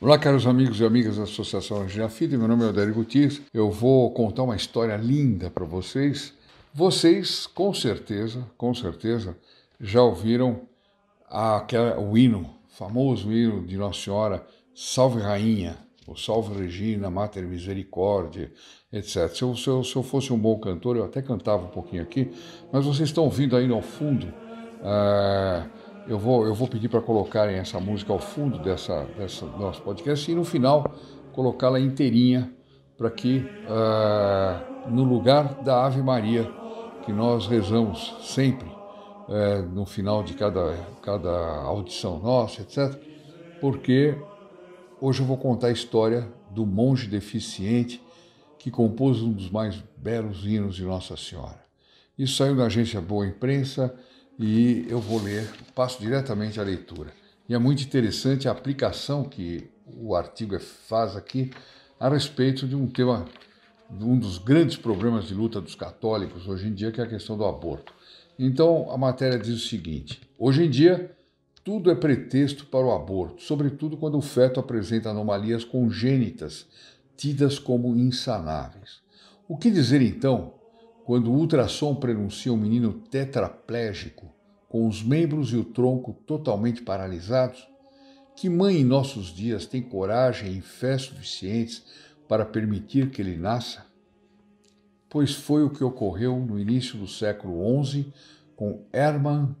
Olá, caros amigos e amigas da Associação Regina Fide, meu nome é Odélio Gutierrez. Eu vou contar uma história linda para vocês. Vocês, com certeza, com certeza, já ouviram aquela, o hino, famoso hino de Nossa Senhora, Salve Rainha, ou Salve Regina, Mater Misericórdia, etc. Se eu, se, eu, se eu, fosse um bom cantor, eu até cantava um pouquinho aqui, mas vocês estão ouvindo aí no fundo. Uh, eu vou, eu vou pedir para colocarem essa música ao fundo dessa, dessa nosso podcast e no final colocá-la inteirinha para que uh, no lugar da Ave Maria que nós rezamos sempre uh, no final de cada, cada audição nossa, etc. Porque hoje eu vou contar a história do monge deficiente que compôs um dos mais belos hinos de Nossa Senhora. Isso saiu na agência Boa Imprensa e eu vou ler, passo diretamente à leitura. E é muito interessante a aplicação que o artigo faz aqui a respeito de um tema, de um dos grandes problemas de luta dos católicos hoje em dia, que é a questão do aborto. Então, a matéria diz o seguinte: hoje em dia, tudo é pretexto para o aborto, sobretudo quando o feto apresenta anomalias congênitas, tidas como insanáveis. O que dizer então quando o ultrassom pronuncia um menino tetraplégico, com os membros e o tronco totalmente paralisados, que mãe em nossos dias tem coragem e fé suficientes para permitir que ele nasça? Pois foi o que ocorreu no início do século XI com Hermann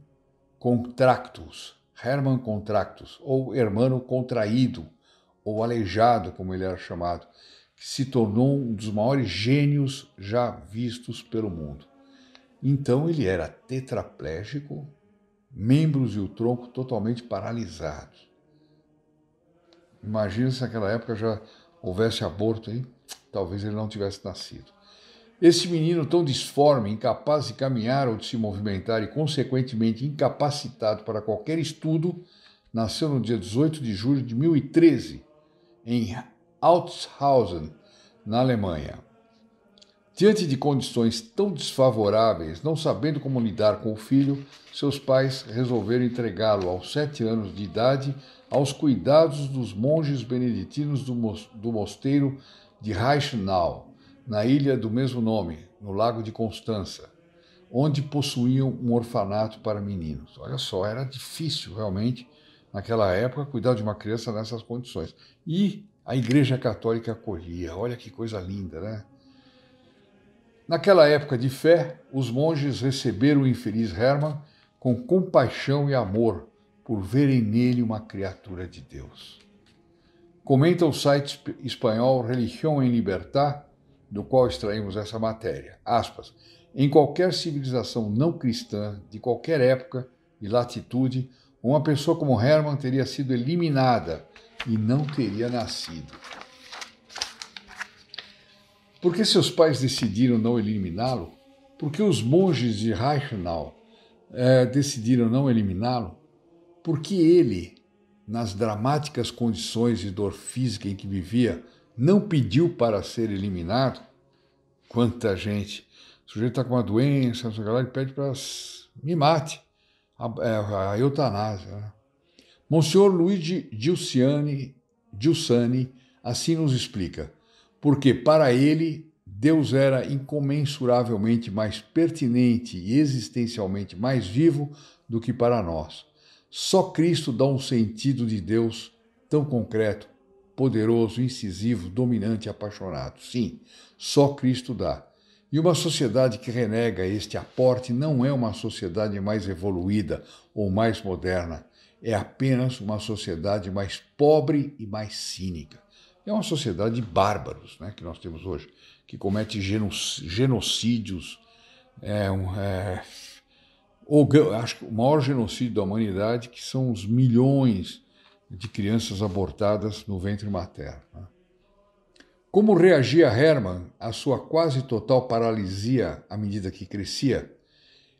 Contractus, Herman Contractus, ou Hermano Contraído, ou Aleijado, como ele era chamado, que se tornou um dos maiores gênios já vistos pelo mundo. Então ele era tetraplégico, membros e o tronco totalmente paralisados. Imagina se naquela época já houvesse aborto, hein? Talvez ele não tivesse nascido. Esse menino tão disforme, incapaz de caminhar ou de se movimentar e, consequentemente, incapacitado para qualquer estudo, nasceu no dia 18 de julho de 1013, em Altshausen, na Alemanha. Diante de condições tão desfavoráveis, não sabendo como lidar com o filho, seus pais resolveram entregá-lo aos sete anos de idade aos cuidados dos monges beneditinos do, mosteiro de Reichenau, na ilha do mesmo nome, no Lago de Constança, onde possuíam um orfanato para meninos. Olha só, era difícil realmente, naquela época, cuidar de uma criança nessas condições. E a Igreja Católica acolhia. Olha que coisa linda, né? Naquela época de fé, os monges receberam o infeliz Herman com compaixão e amor por verem nele uma criatura de Deus. Comenta o site espanhol Religião em Libertad, do qual extraímos essa matéria. Aspas. Em qualquer civilização não cristã, de qualquer época e latitude, uma pessoa como Hermann teria sido eliminada e não teria nascido. Por que seus pais decidiram não eliminá-lo? Por que os monges de Reichenau eh, decidiram não eliminá-lo? Por que ele, nas dramáticas condições de dor física em que vivia, não pediu para ser eliminado? Quanta gente! O sujeito está com uma doença, não sei o que lá, ele pede para me mate a, é, a eutanásia. Né? Monsenhor Luigi Giussani, Gilsani assim nos explica, porque para ele Deus era incomensuravelmente mais pertinente e existencialmente mais vivo do que para nós. Só Cristo dá um sentido de Deus tão concreto, poderoso, incisivo, dominante e apaixonado. Sim, só Cristo dá. E uma sociedade que renega este aporte não é uma sociedade mais evoluída ou mais moderna, é apenas uma sociedade mais pobre e mais cínica. É uma sociedade de bárbaros né, que nós temos hoje, que comete genocídios. É, um, é, acho que o maior genocídio da humanidade, que são os milhões de crianças abortadas no ventre materno. Né? Como reagia Herman à sua quase total paralisia à medida que crescia?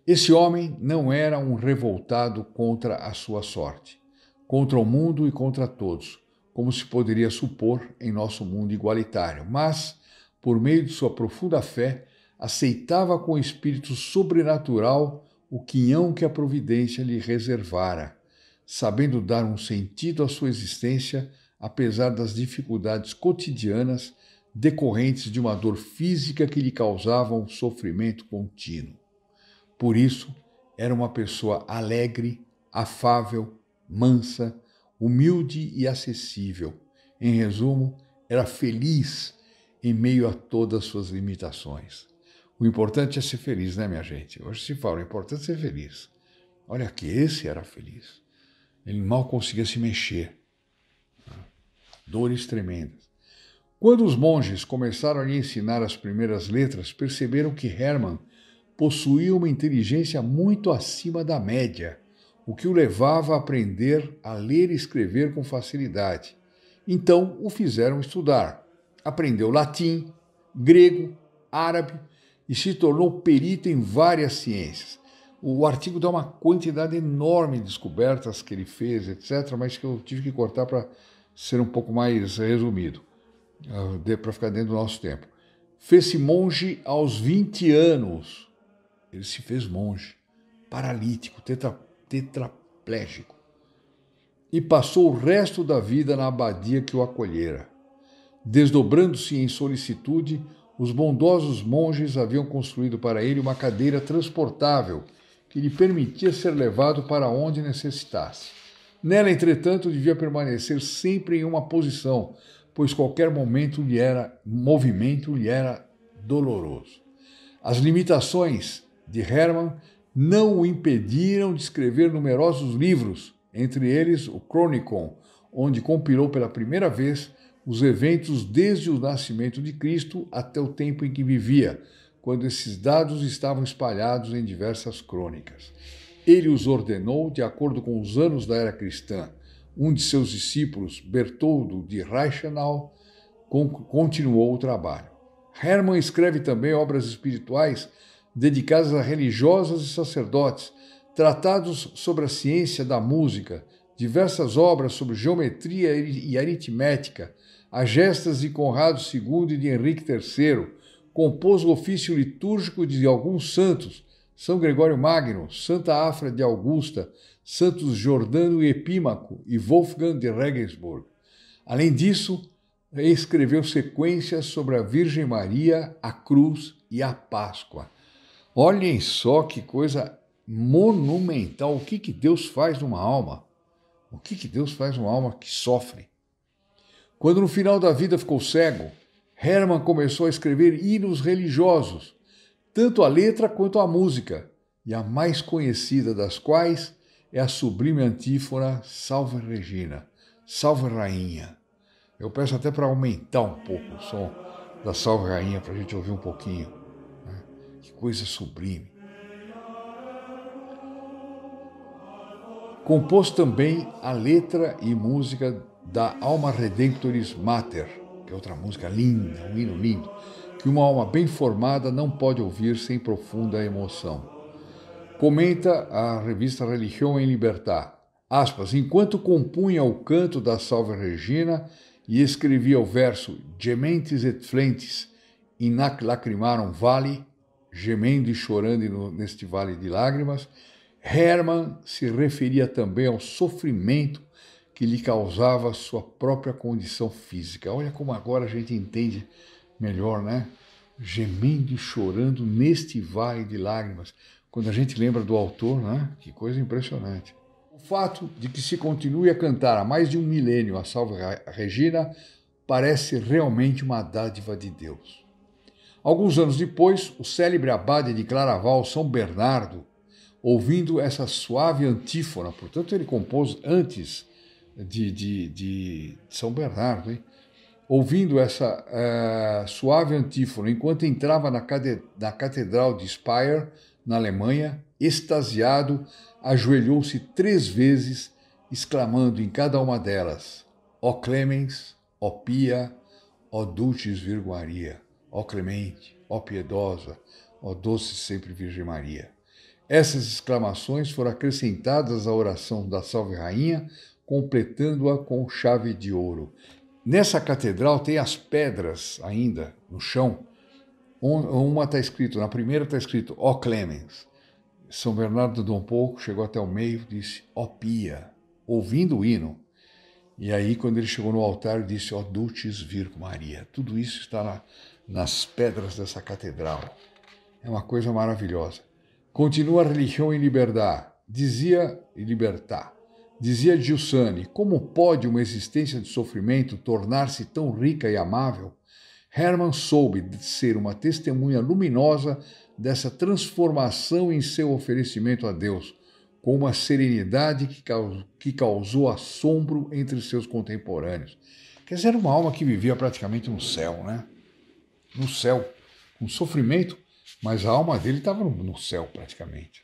Esse homem não era um revoltado contra a sua sorte, contra o mundo e contra todos, como se poderia supor em nosso mundo igualitário, mas, por meio de sua profunda fé, aceitava com espírito sobrenatural o quinhão que a providência lhe reservara, sabendo dar um sentido à sua existência apesar das dificuldades cotidianas decorrentes de uma dor física que lhe causava um sofrimento contínuo. Por isso, era uma pessoa alegre, afável, mansa, humilde e acessível. Em resumo, era feliz em meio a todas suas limitações. O importante é ser feliz, né, minha gente? Hoje se fala, o importante é ser feliz. Olha que esse era feliz. Ele mal conseguia se mexer dores tremendas. Quando os monges começaram a lhe ensinar as primeiras letras, perceberam que Hermann possuía uma inteligência muito acima da média, o que o levava a aprender a ler e escrever com facilidade. Então o fizeram estudar. Aprendeu latim, grego, árabe e se tornou perito em várias ciências. O artigo dá uma quantidade enorme de descobertas que ele fez, etc., mas que eu tive que cortar para ser um pouco mais resumido, ah, para ficar dentro do nosso tempo. Fez-se monge aos 20 anos. Ele se fez monge, paralítico, tetra, tetraplégico. E passou o resto da vida na abadia que o acolhera. Desdobrando-se em solicitude, os bondosos monges haviam construído para ele uma cadeira transportável que lhe permitia ser levado para onde necessitasse. Nela, entretanto, devia permanecer sempre em uma posição, pois qualquer momento lhe era, movimento lhe era doloroso. As limitações de Hermann não o impediram de escrever numerosos livros, entre eles o Chronicon, onde compilou pela primeira vez os eventos desde o nascimento de Cristo até o tempo em que vivia, quando esses dados estavam espalhados em diversas crônicas ele os ordenou de acordo com os anos da era cristã. Um de seus discípulos, Bertoldo de Reichenau, continuou o trabalho. Hermann escreve também obras espirituais dedicadas a religiosos e sacerdotes, tratados sobre a ciência da música, diversas obras sobre geometria e aritmética, a gestas de Conrado II e de Henrique III, compôs o ofício litúrgico de alguns santos, são Gregório Magno, Santa Afra de Augusta, Santos Jordano e Epímaco e Wolfgang de Regensburg. Além disso, escreveu sequências sobre a Virgem Maria, a Cruz e a Páscoa. Olhem só que coisa monumental o que, que Deus faz numa alma. O que, que Deus faz numa alma que sofre. Quando no final da vida ficou cego, Hermann começou a escrever hinos religiosos tanto a letra quanto a música, e a mais conhecida das quais é a sublime antífona Salve Regina, Salve Rainha. Eu peço até para aumentar um pouco o som da Salve Rainha para a gente ouvir um pouquinho. Né? Que coisa sublime. Compôs também a letra e música da Alma Redemptoris Mater, que é outra música linda, um hino lindo que uma alma bem formada não pode ouvir sem profunda emoção. Comenta a revista Religião em Libertar. Aspas, enquanto compunha o canto da Salve Regina e escrevia o verso Gementes et flentes, inac lacrimaram vale, gemendo e chorando neste vale de lágrimas, Hermann se referia também ao sofrimento que lhe causava sua própria condição física. Olha como agora a gente entende melhor, né? Gemendo e chorando neste vale de lágrimas. Quando a gente lembra do autor, né? Que coisa impressionante. O fato de que se continue a cantar há mais de um milênio a Salve Regina parece realmente uma dádiva de Deus. Alguns anos depois, o célebre abade de Claraval, São Bernardo, ouvindo essa suave antífona, portanto, ele compôs antes de, de, de São Bernardo, hein? Ouvindo essa eh, suave antífona enquanto entrava na, na catedral de Speyer, na Alemanha, extasiado, ajoelhou-se três vezes, exclamando em cada uma delas: Ó oh Clemens, ó oh Pia, ó oh Dulcis Virgo Maria, ó Clemente, ó Piedosa, ó Doce Sempre Virgem Maria. Essas exclamações foram acrescentadas à oração da Salve Rainha, completando-a com chave de ouro. Nessa catedral tem as pedras ainda no chão. Uma está escrito, na primeira está escrito Ó Clemens. São Bernardo do Dom Pouco chegou até o meio e disse Ó Pia, ouvindo o hino. E aí, quando ele chegou no altar, disse Ó Dulcis Virgo Maria. Tudo isso está na, nas pedras dessa catedral. É uma coisa maravilhosa. Continua a religião em liberdade, dizia e libertar Dizia Giussani: Como pode uma existência de sofrimento tornar-se tão rica e amável? Hermann soube ser uma testemunha luminosa dessa transformação em seu oferecimento a Deus, com uma serenidade que causou, que causou assombro entre seus contemporâneos. Quer dizer, uma alma que vivia praticamente no céu, né? No céu, com sofrimento, mas a alma dele estava no céu praticamente.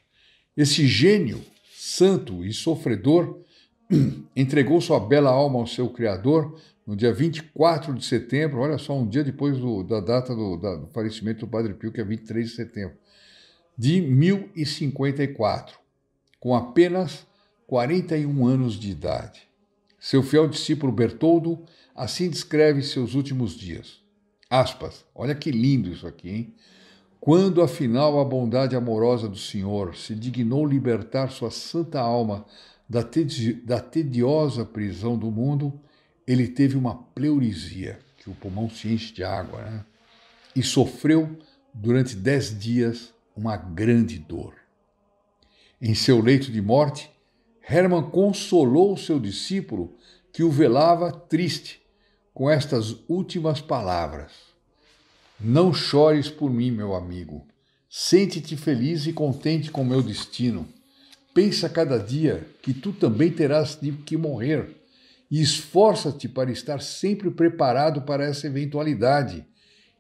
Esse gênio santo e sofredor, entregou sua bela alma ao seu Criador no dia 24 de setembro, olha só, um dia depois do, da data do, da, do falecimento do Padre Pio, que é 23 de setembro, de 1054, com apenas 41 anos de idade. Seu fiel discípulo Bertoldo assim descreve seus últimos dias. Aspas, olha que lindo isso aqui, hein? Quando afinal a bondade amorosa do Senhor se dignou libertar sua santa alma da, tedi da tediosa prisão do mundo, ele teve uma pleurisia, que o pulmão se enche de água, né? e sofreu durante dez dias uma grande dor. Em seu leito de morte, Hermann consolou o seu discípulo que o velava triste com estas últimas palavras não chores por mim, meu amigo. Sente-te feliz e contente com meu destino. Pensa cada dia que tu também terás de que morrer e esforça-te para estar sempre preparado para essa eventualidade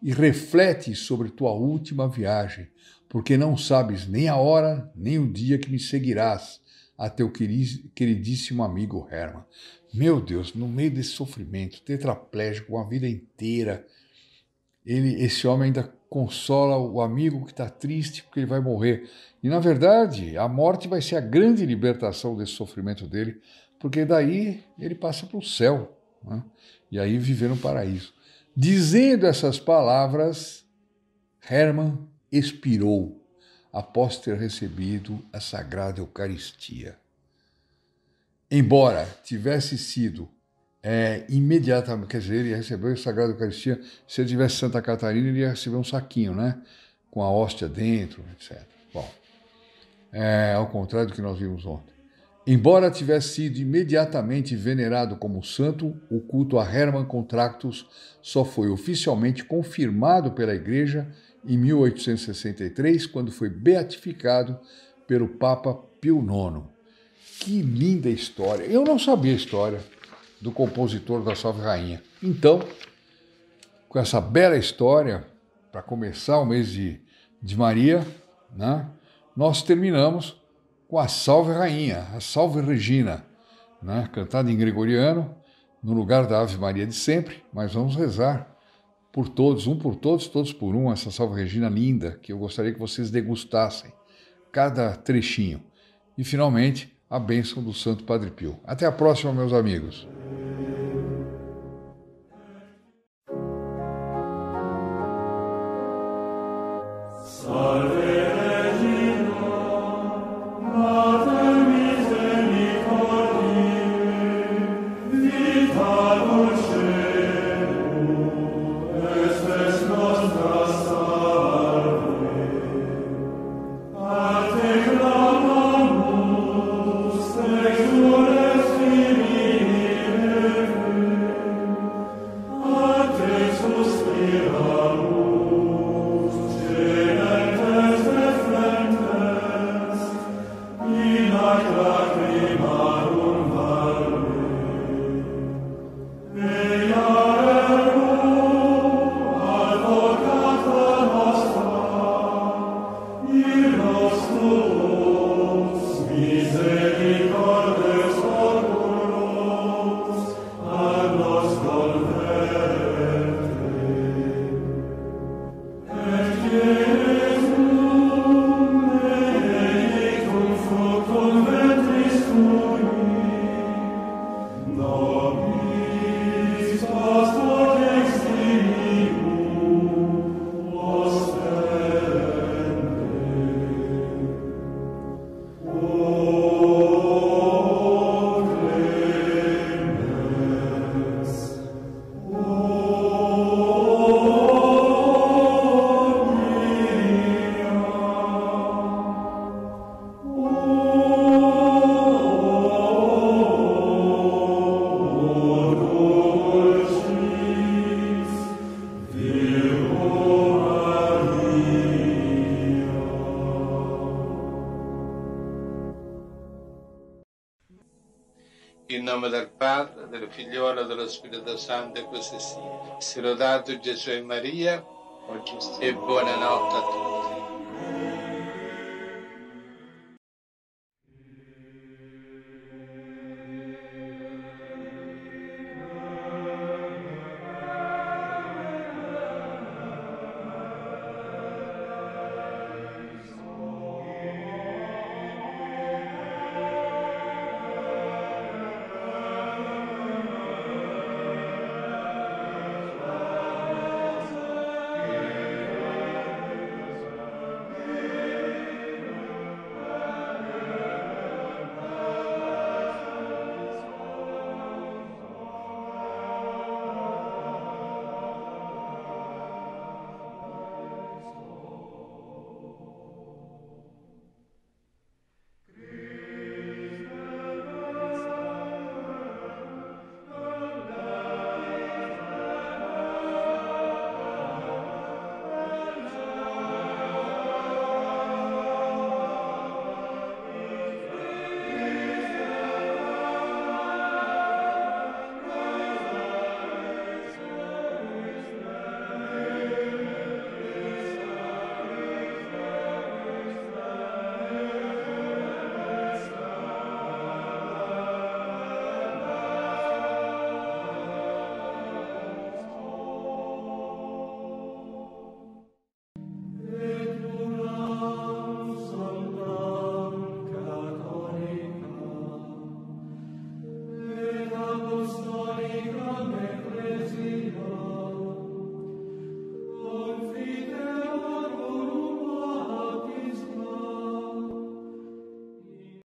e reflete sobre tua última viagem, porque não sabes nem a hora nem o dia que me seguirás a teu queridíssimo amigo Herman. Meu Deus, no meio desse sofrimento, tetraplégico, uma vida inteira ele, esse homem ainda consola o amigo que está triste porque ele vai morrer. E na verdade, a morte vai ser a grande libertação desse sofrimento dele, porque daí ele passa para o céu né? e aí viver no paraíso. Dizendo essas palavras, Hermann expirou após ter recebido a Sagrada Eucaristia. Embora tivesse sido é, imediatamente, quer dizer, ele recebeu a Sagrada Eucaristia, se ele tivesse Santa Catarina, ele ia receber um saquinho, né? Com a hóstia dentro, etc. Bom, é, ao contrário do que nós vimos ontem. Embora tivesse sido imediatamente venerado como santo, o culto a Herman Contractus só foi oficialmente confirmado pela Igreja em 1863, quando foi beatificado pelo Papa Pio IX. Que linda história! Eu não sabia a história do compositor da Salve Rainha. Então, com essa bela história, para começar o mês de, de Maria, né, nós terminamos com a Salve Rainha, a Salve Regina, né, cantada em gregoriano, no lugar da Ave Maria de sempre, mas vamos rezar por todos, um por todos, todos por um, essa Salve Regina linda, que eu gostaria que vocês degustassem cada trechinho. E finalmente, a bênção do Santo Padre Pio. Até a próxima, meus amigos. figliuolo dello Spirito Santo e così sia. Se lodato Gesù e Maria e buonanotte a tutti.